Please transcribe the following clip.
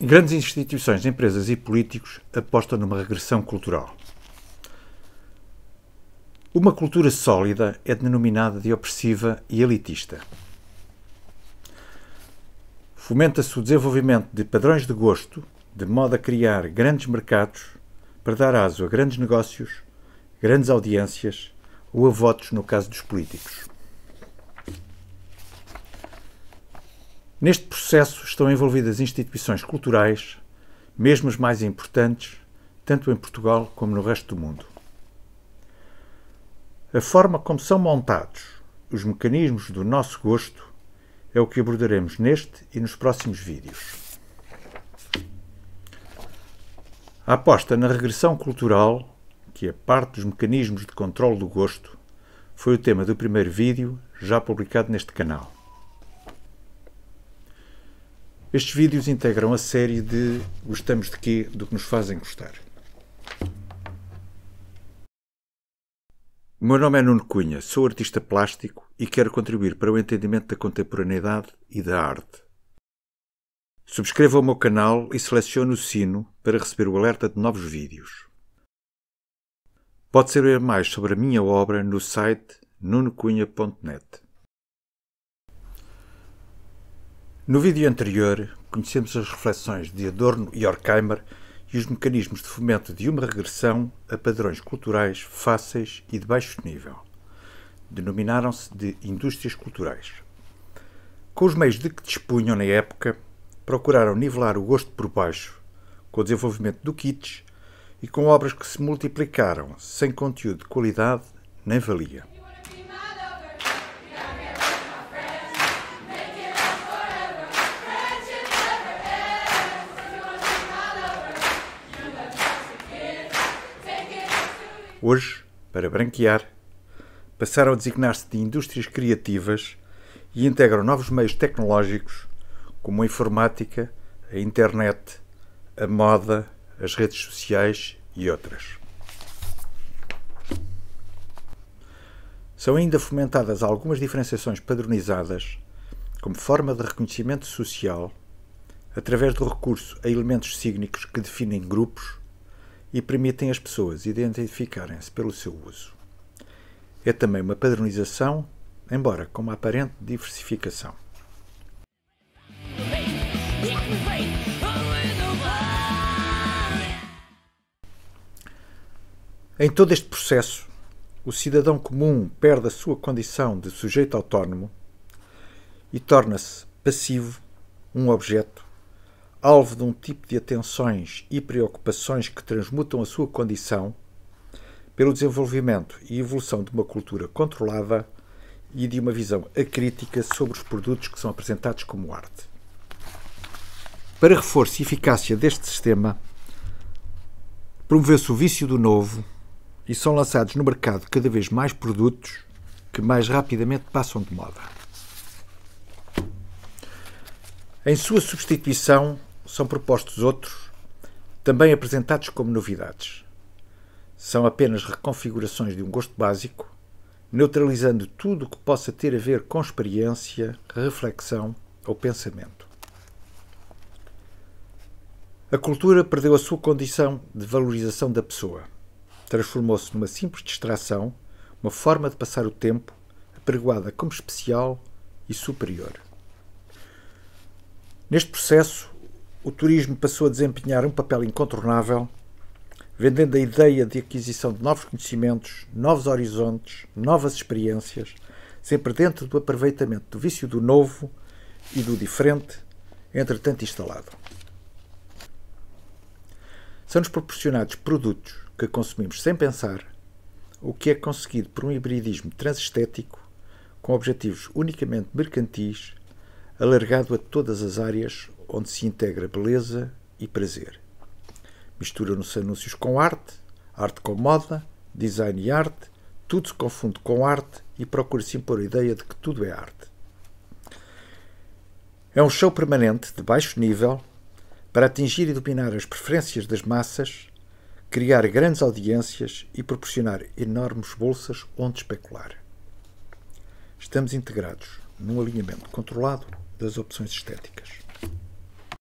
Grandes instituições, empresas e políticos apostam numa regressão cultural. Uma cultura sólida é denominada de opressiva e elitista. Fomenta-se o desenvolvimento de padrões de gosto, de modo a criar grandes mercados para dar aso a grandes negócios, grandes audiências ou a votos no caso dos políticos. Neste processo estão envolvidas instituições culturais, mesmo as mais importantes, tanto em Portugal como no resto do mundo. A forma como são montados os mecanismos do nosso gosto é o que abordaremos neste e nos próximos vídeos. A aposta na regressão cultural, que é parte dos mecanismos de controle do gosto, foi o tema do primeiro vídeo já publicado neste canal. Estes vídeos integram a série de Gostamos de quê? Do que nos fazem gostar. O meu nome é Nuno Cunha, sou artista plástico e quero contribuir para o entendimento da contemporaneidade e da arte. Subscreva o meu canal e selecione o sino para receber o alerta de novos vídeos. Pode saber mais sobre a minha obra no site nunocunha.net. No vídeo anterior, conhecemos as reflexões de Adorno e Horkheimer e os mecanismos de fomento de uma regressão a padrões culturais fáceis e de baixo nível. Denominaram-se de indústrias culturais. Com os meios de que dispunham na época, procuraram nivelar o gosto por baixo, com o desenvolvimento do kits e com obras que se multiplicaram sem conteúdo de qualidade nem valia. Hoje, para branquear, passaram a designar-se de indústrias criativas e integram novos meios tecnológicos como a informática, a internet, a moda, as redes sociais e outras. São ainda fomentadas algumas diferenciações padronizadas como forma de reconhecimento social através do recurso a elementos sígnicos que definem grupos e permitem às pessoas identificarem-se pelo seu uso. É também uma padronização, embora com uma aparente diversificação. Em todo este processo, o cidadão comum perde a sua condição de sujeito autónomo e torna-se passivo, um objeto alvo de um tipo de atenções e preocupações que transmutam a sua condição pelo desenvolvimento e evolução de uma cultura controlada e de uma visão acrítica sobre os produtos que são apresentados como arte. Para reforço e eficácia deste sistema, promoveu-se o vício do novo e são lançados no mercado cada vez mais produtos que mais rapidamente passam de moda. Em sua substituição, são propostos outros, também apresentados como novidades. São apenas reconfigurações de um gosto básico, neutralizando tudo o que possa ter a ver com experiência, reflexão ou pensamento. A cultura perdeu a sua condição de valorização da pessoa. Transformou-se numa simples distração, uma forma de passar o tempo, apregoada como especial e superior. Neste processo, o turismo passou a desempenhar um papel incontornável, vendendo a ideia de aquisição de novos conhecimentos, novos horizontes, novas experiências, sempre dentro do aproveitamento do vício do novo e do diferente, entretanto instalado. São-nos proporcionados produtos que consumimos sem pensar, o que é conseguido por um hibridismo transestético, com objetivos unicamente mercantis, alargado a todas as áreas onde se integra beleza e prazer. Misturam-se anúncios com arte, arte com moda, design e arte, tudo se confunde com arte e procura-se impor a ideia de que tudo é arte. É um show permanente, de baixo nível, para atingir e dominar as preferências das massas, criar grandes audiências e proporcionar enormes bolsas onde especular. Estamos integrados num alinhamento controlado das opções estéticas.